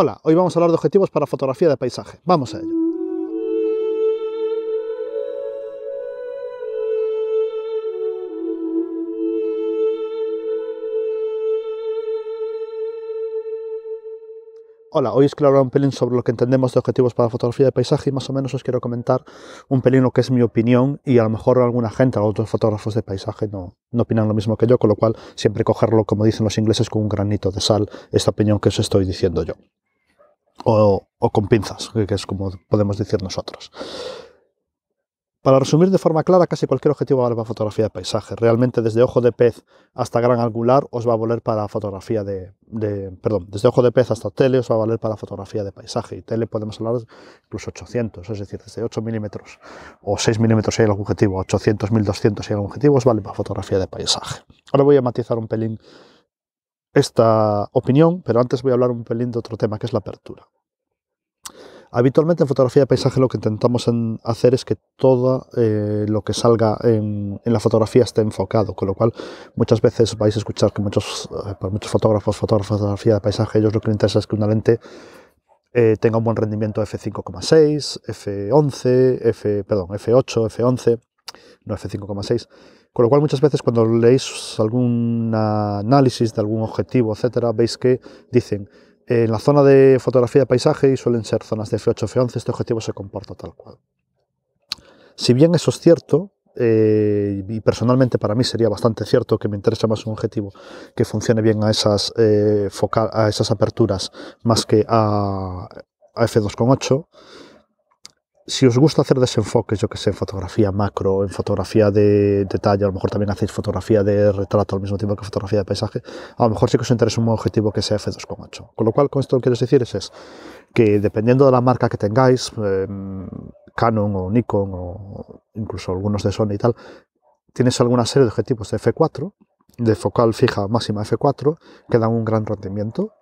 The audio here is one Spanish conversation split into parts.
Hola, hoy vamos a hablar de objetivos para fotografía de paisaje. Vamos a ello. Hola, hoy os quiero hablar un pelín sobre lo que entendemos de objetivos para fotografía de paisaje y más o menos os quiero comentar un pelín lo que es mi opinión y a lo mejor alguna gente, otros fotógrafos de paisaje no, no opinan lo mismo que yo, con lo cual siempre cogerlo, como dicen los ingleses, con un granito de sal, esta opinión que os estoy diciendo yo o, con pinzas, que es como podemos decir nosotros. Para resumir de forma clara, casi cualquier objetivo vale para fotografía de paisaje. Realmente desde ojo de pez hasta gran angular os va a valer para fotografía de, Perdón, desde ojo de pez hasta tele os va a valer para fotografía de paisaje. Y tele podemos hablar incluso 800, es decir, desde 8 milímetros o 6 milímetros si hay algún objetivo, 800, 1200 si hay algún objetivo, os vale para fotografía de paisaje. Ahora voy a matizar un pelín esta opinión, pero antes voy a hablar un pelín de otro tema que es la apertura. Habitualmente en fotografía de paisaje lo que intentamos hacer es que todo eh, lo que salga en, la fotografía esté enfocado, con lo cual muchas veces vais a escuchar que muchos, eh, pues muchos fotógrafos, fotógrafos de fotografía de paisaje, ellos lo que les interesa es que una lente eh, tenga un buen rendimiento f5,6, f11, f, perdón, f8, f11, no f5,6. Con lo cual muchas veces cuando leéis algún análisis de algún objetivo, etcétera, veis que dicen en la zona de fotografía de paisaje, y suelen ser zonas de F8, F11, este objetivo se comporta tal cual. Si bien eso es cierto, eh, y personalmente para mí sería bastante cierto que me interesa más un objetivo que funcione bien a esas, eh, aperturas más que a, a F2.8, si os gusta hacer desenfoques, yo que sé, en fotografía macro, en fotografía de detalle, a lo mejor también hacéis fotografía de retrato al mismo tiempo que fotografía de paisaje, a lo mejor sí que os interesa un objetivo que sea f2.8. Con lo cual, con esto lo que quiero decir es, que dependiendo de la marca que tengáis, em, Canon o Nikon o incluso algunos de Sony y tal, tienes alguna serie de objetivos de f4, de focal fija máxima f4, que dan un gran rendimiento,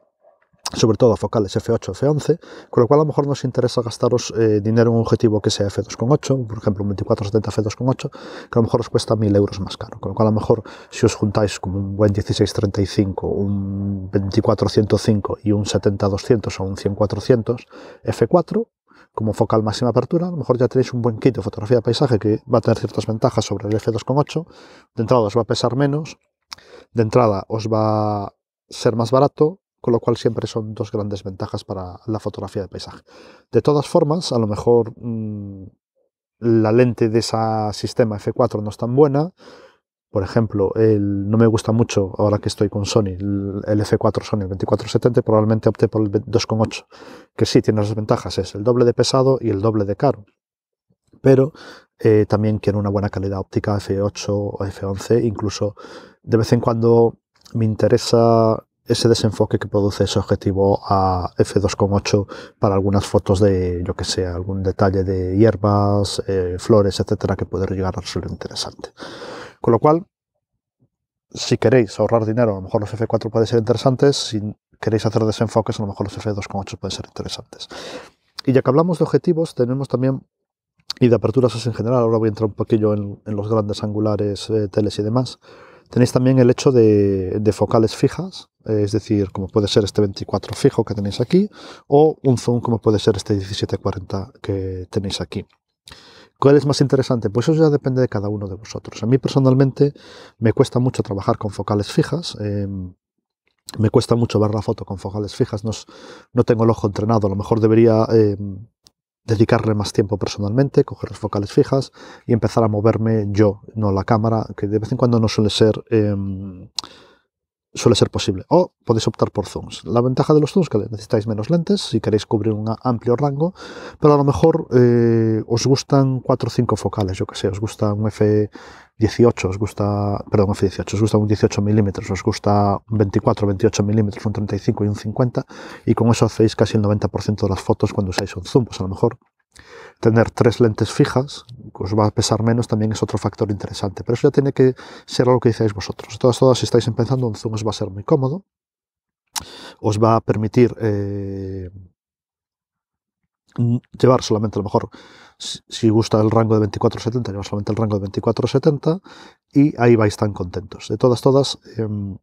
sobre todo focales F8, F11, con lo cual a lo mejor nos interesa gastaros eh, dinero en un objetivo que sea F2,8, por ejemplo un 2470 F2,8, que a lo mejor os cuesta 1000 euros más caro, con lo cual a lo mejor si os juntáis con un buen 1635, un 2405 y un 70-200 o un 100-400 F4, como focal máxima apertura, a lo mejor ya tenéis un buen kit de fotografía de paisaje que va a tener ciertas ventajas sobre el F2.8, de entrada os va a pesar menos, de entrada os va a ser más barato, con lo cual siempre son dos grandes ventajas para la fotografía de paisaje. De todas formas, a lo mejor mm, la lente de ese sistema F4 no es tan buena. Por ejemplo, no me gusta mucho, ahora que estoy con Sony, el, F4 Sony, el 2470, probablemente opte por el 2.8, que sí tiene las ventajas, es el doble de pesado y el doble de caro. Pero eh, también tiene una buena calidad óptica F8 o F11, incluso de vez en cuando me interesa ese desenfoque que produce ese objetivo a f2,8 para algunas fotos de, yo que sé, algún detalle de hierbas, eh, flores, etcétera, que puede llegar a ser interesante. Con lo cual, si queréis ahorrar dinero, a lo mejor los f4 pueden ser interesantes, si queréis hacer desenfoques, a lo mejor los f2,8 pueden ser interesantes. Y ya que hablamos de objetivos, tenemos también y de aperturas en general, ahora voy a entrar un poquillo en, los grandes angulares, eh, teles y demás. Tenéis también el hecho de, de focales fijas, es decir, como puede ser este 24 fijo que tenéis aquí, o un zoom como puede ser este 1740 que tenéis aquí. ¿Cuál es más interesante? Pues eso ya depende de cada uno de vosotros. A mí personalmente me cuesta mucho trabajar con focales fijas. Em, me cuesta mucho ver la foto con focales fijas. No, no tengo el ojo entrenado. A lo mejor debería em, dedicarle más tiempo personalmente, coger los focales fijas y empezar a moverme yo, no la cámara, que de vez en cuando no suele ser... Em, suele ser posible. O podéis optar por zooms. La ventaja de los zooms es que necesitáis menos lentes si queréis cubrir un amplio rango, pero a lo mejor eh, os gustan 4 o 5 focales, yo que sé, os gusta un F18, os gusta, perdón, F18, os gusta un 18 milímetros, os gusta un 24, 28 milímetros, un 35 y un 50, y con eso hacéis casi el 90% de las fotos cuando usáis un zoom. Pues a lo mejor tener tres lentes fijas os va a pesar menos también es otro factor interesante. Pero eso ya tiene que ser algo que decáis vosotros. Todas, todas, si estáis empezando, un zoom os va a ser muy cómodo. Os va a permitir eh, llevar solamente a lo mejor, si gusta el rango de 24 70, llevar solamente el rango de 24 70 y ahí vais tan contentos. De todas, todas, em,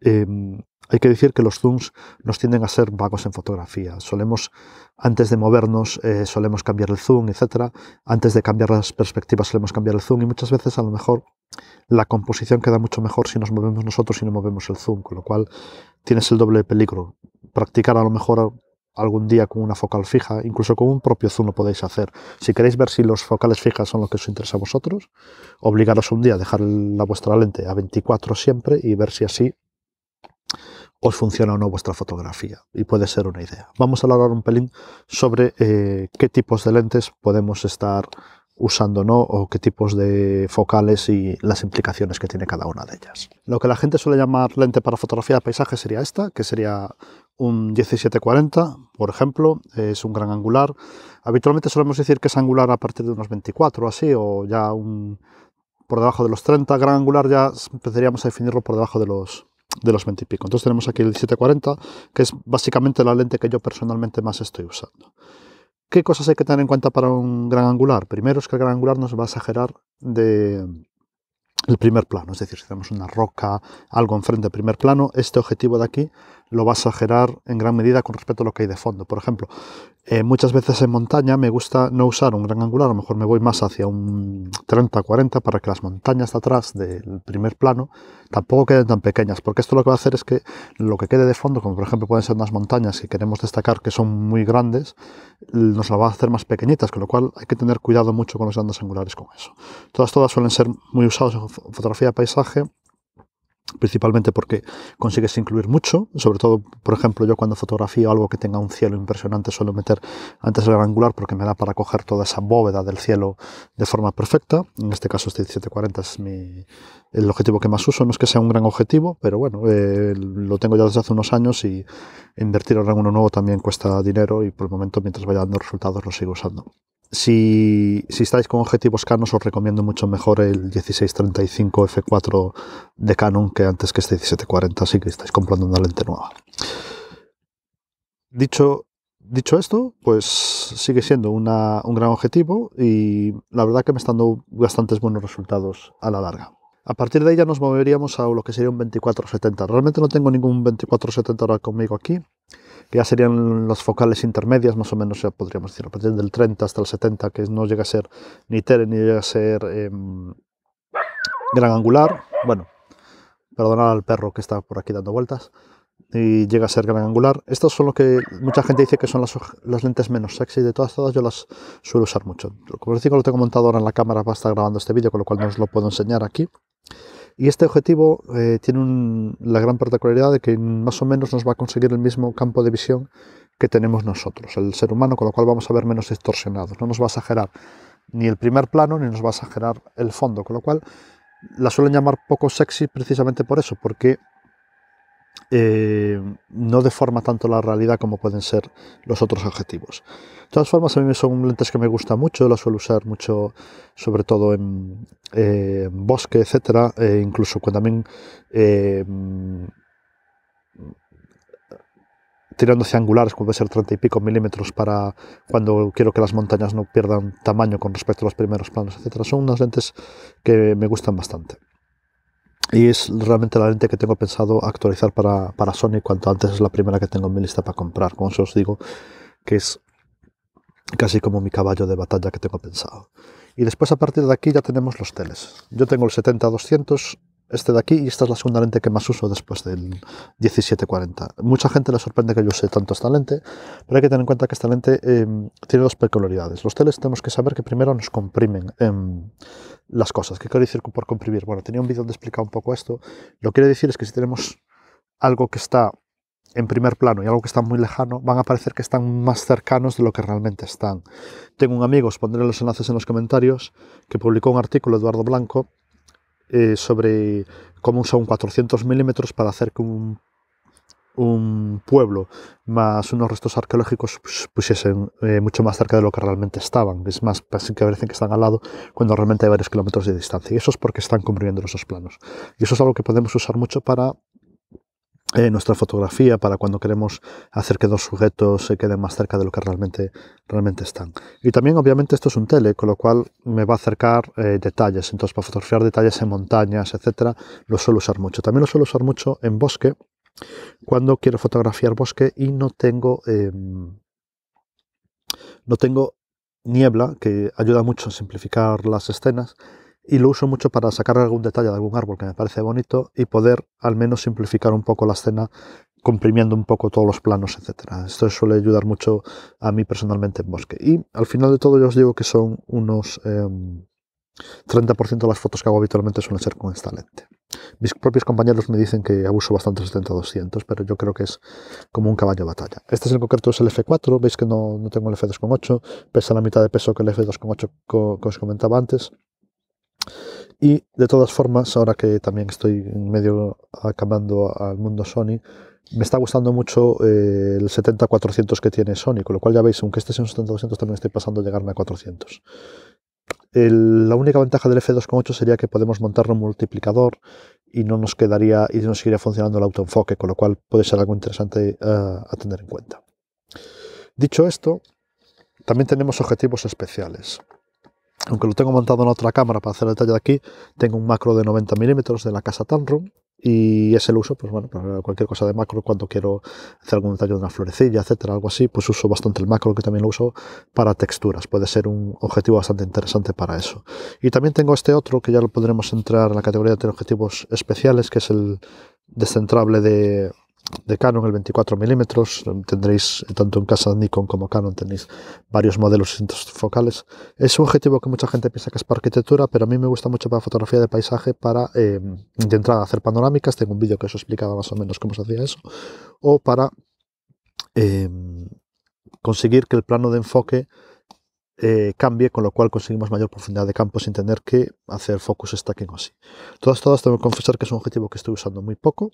em, hay que decir que los zooms nos tienden a ser vagos en fotografía. Solemos, antes de movernos, eh, solemos cambiar el zoom, etc. Antes de cambiar las perspectivas, solemos cambiar el zoom y muchas veces a lo mejor la composición queda mucho mejor si nos movemos nosotros y no movemos el zoom, con lo cual tienes el doble peligro. Practicar a lo mejor algún día con una focal fija, incluso con un propio zoom lo podéis hacer. Si queréis ver si los focales fijas son lo que os interesa a vosotros, obligaros un día a dejar la vuestra lente a 24 siempre y ver si así os funciona o no vuestra fotografía y puede ser una idea. Vamos a hablar un pelín sobre eh, qué tipos de lentes podemos estar usando no o qué tipos de focales y las implicaciones que tiene cada una de ellas. Lo que la gente suele llamar lente para fotografía de paisaje sería esta, que sería un 1740, por ejemplo, es un gran angular. Habitualmente solemos decir que es angular a partir de unos 24 o así, o ya un por debajo de los 30, gran angular ya empezaríamos a definirlo por debajo de los de los 20 y pico. Entonces tenemos aquí el 740, que es básicamente la lente que yo personalmente más estoy usando. ¿Qué cosas hay que tener en cuenta para un gran angular? Primero es que el gran angular nos va a exagerar de el primer plano, es decir, si tenemos una roca, algo enfrente del primer plano, este objetivo de aquí lo va a exagerar en gran medida con respecto a lo que hay de fondo. Por ejemplo, eh, muchas veces en montaña me gusta no usar un gran angular, a lo mejor me voy más hacia un 30-40 para que las montañas de atrás del primer plano tampoco queden tan pequeñas, porque esto lo que va a hacer es que lo que quede de fondo, como por ejemplo pueden ser unas montañas que queremos destacar que son muy grandes, nos las va a hacer más pequeñitas, con lo cual hay que tener cuidado mucho con los grandes angulares con eso. Todas, todas suelen ser muy usados en fotografía de paisaje principalmente porque consigues incluir mucho, sobre todo, por ejemplo, yo cuando fotografío algo que tenga un cielo impresionante suelo meter antes el angular porque me da para coger toda esa bóveda del cielo de forma perfecta, en este caso este 1740 es mi, el objetivo que más uso, no es que sea un gran objetivo, pero bueno, eh, lo tengo ya desde hace unos años y invertir ahora en uno nuevo también cuesta dinero y por el momento mientras vaya dando resultados lo sigo usando. Si, estáis con objetivos Canon, os recomiendo mucho mejor el 1635 F4 de Canon que antes que este 1740, así que estáis comprando una lente nueva. Dicho, esto, pues sigue siendo un gran objetivo y la verdad que me están dando bastantes buenos resultados a la larga. A partir de ella nos moveríamos a lo que sería un 2470. Realmente no tengo ningún 2470 ahora conmigo aquí, que ya serían los focales intermedias, más o menos ya podríamos decir, a partir del 30 hasta el 70, que no llega a ser ni tele, ni llega a ser em, gran angular. Bueno, perdonad al perro que está por aquí dando vueltas. Y llega a ser gran angular. Estas son lo que mucha gente dice que son las, lentes menos sexy de todas, todas. Yo las suelo usar mucho. Como os digo, lo tengo montado ahora en la cámara para estar grabando este vídeo, con lo cual no os lo puedo enseñar aquí. Y este objetivo eh, tiene la gran particularidad de que más o menos nos va a conseguir el mismo campo de visión que tenemos nosotros, el ser humano, con lo cual vamos a ver menos distorsionados. No nos va a exagerar ni el primer plano ni nos va a exagerar el fondo, con lo cual la suelen llamar poco sexy precisamente por eso, porque eh, no deforma tanto la realidad como pueden ser los otros objetivos. De todas formas, a mí son lentes que me gustan mucho, las suelo usar mucho, sobre todo en, eh, bosque, etcétera, e incluso cuando también eh, tirando hacia angulares, puede ser 30 y pico milímetros para cuando quiero que las montañas no pierdan tamaño con respecto a los primeros planos, etc., Son unas lentes que me gustan bastante y es realmente la lente que tengo pensado actualizar para, para Sony cuanto antes es la primera que tengo en mi lista para comprar, como eso os digo, que es casi como mi caballo de batalla que tengo pensado. Y después a partir de aquí ya tenemos los teles. Yo tengo el 70-200 este de aquí y esta es la segunda lente que más uso después del 1740. Mucha gente le sorprende que yo use tanto esta lente, pero hay que tener en cuenta que esta lente eh, tiene dos peculiaridades. Los teles tenemos que saber que primero nos comprimen em, las cosas. ¿Qué quiero decir por comprimir? Bueno, tenía un vídeo donde explicaba un poco esto. Lo que quiere decir es que si tenemos algo que está en primer plano y algo que está muy lejano, van a parecer que están más cercanos de lo que realmente están. Tengo un amigo, os pondré los enlaces en los comentarios, que publicó un artículo, Eduardo Blanco, eh, sobre cómo usar un 400 milímetros para hacer que un, pueblo más unos restos arqueológicos pusiesen eh, mucho más cerca de lo que realmente estaban. Es más, que parecen que están al lado cuando realmente hay varios kilómetros de distancia. Y eso es porque están cumpliendo esos planos. Y eso es algo que podemos usar mucho para eh, nuestra fotografía para cuando queremos hacer que dos sujetos se queden más cerca de lo que realmente, realmente están. Y también obviamente esto es un tele, con lo cual me va a acercar eh, detalles. Entonces para fotografiar detalles en montañas, etcétera, lo suelo usar mucho. También lo suelo usar mucho en bosque, cuando quiero fotografiar bosque y no tengo... Em, no tengo niebla, que ayuda mucho a simplificar las escenas, y lo uso mucho para sacar algún detalle de algún árbol que me parece bonito y poder al menos simplificar un poco la escena comprimiendo un poco todos los planos, etcétera. Esto suele ayudar mucho a mí personalmente en bosque. Y al final de todo yo os digo que son unos 30% em, de las fotos que hago habitualmente suelen ser con esta lente. Mis propios compañeros me dicen que abuso bastante el 70-200, pero yo creo que es como un caballo de batalla. Este es el concreto es el F4, veis que no, no tengo el F2.8, pesa la mitad de peso que el F2.8 que os comentaba antes. Y de todas formas, ahora que también estoy en medio acabando al mundo Sony, me está gustando mucho eh, el 70-400 que tiene Sony, con lo cual ya veis, aunque este sea un 70-200, también estoy pasando a llegarme a 400. la única ventaja del F2.8 sería que podemos montar un multiplicador y no nos quedaría y no seguiría funcionando el autoenfoque, con lo cual puede ser algo interesante eh, a tener en cuenta. Dicho esto, también tenemos objetivos especiales aunque lo tengo montado en otra cámara para hacer el detalle de aquí, tengo un macro de 90 milímetros de la casa Tanrum. y es el uso, pues bueno, para cualquier cosa de macro, cuando quiero hacer algún detalle de una florecilla, etcétera, algo así, pues uso bastante el macro, que también lo uso para texturas, puede ser un objetivo bastante interesante para eso. Y también tengo este otro, que ya lo podremos entrar en la categoría de objetivos especiales, que es el descentrable de, de Canon, el 24 milímetros, tendréis eh, tanto en casa de Nikon como Canon, tenéis varios modelos distintos focales. Es un objetivo que mucha gente piensa que es para arquitectura, pero a mí me gusta mucho para fotografía de paisaje, para intentar em, hacer panorámicas, tengo un vídeo que os explicaba más o menos cómo se hacía eso, o para em, conseguir que el plano de enfoque eh, cambie, con lo cual conseguimos mayor profundidad de campo sin tener que hacer focus stacking o así. Todas, todas, tengo que confesar que es un objetivo que estoy usando muy poco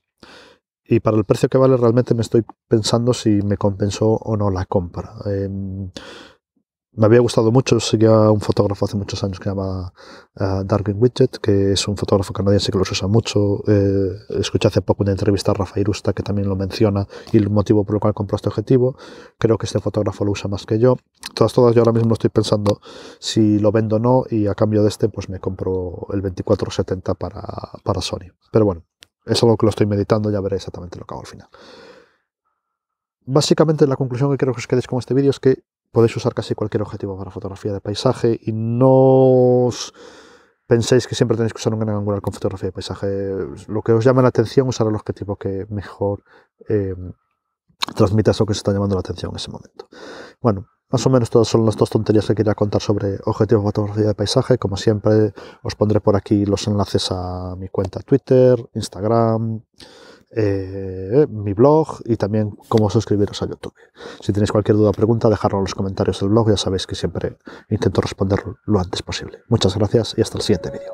y para el precio que vale realmente me estoy pensando si me compensó o no la compra. Em, me había gustado mucho, seguía un fotógrafo hace muchos años que se llama eh, Darwin Widget, que es un fotógrafo canadiense que los usa mucho. Eh, escuché hace poco una entrevista a Rafael Usta que también lo menciona y el motivo por el cual compró este objetivo. Creo que este fotógrafo lo usa más que yo. Todas, todas, yo ahora mismo estoy pensando si lo vendo o no y a cambio de este pues me compro el 2470 para, para Sony. Pero bueno, es algo que lo estoy meditando, ya veré exactamente lo que hago al final. Básicamente la conclusión que quiero que os quedéis con este vídeo es que podéis usar casi cualquier objetivo para fotografía de paisaje y no os penséis que siempre tenéis que usar un gran angular con fotografía de paisaje. Lo que os llama la atención, usar el objetivo que mejor eh, transmita eso que os está llamando la atención en ese momento. Bueno, más o menos todas son las dos tonterías que quería contar sobre objetivos de fotografía de paisaje. Como siempre, os pondré por aquí los enlaces a mi cuenta Twitter, Instagram, eh, mi blog y también cómo suscribiros a YouTube. Si tenéis cualquier duda o pregunta, dejadlo en los comentarios del blog. Ya sabéis que siempre intento responder lo antes posible. Muchas gracias y hasta el siguiente vídeo.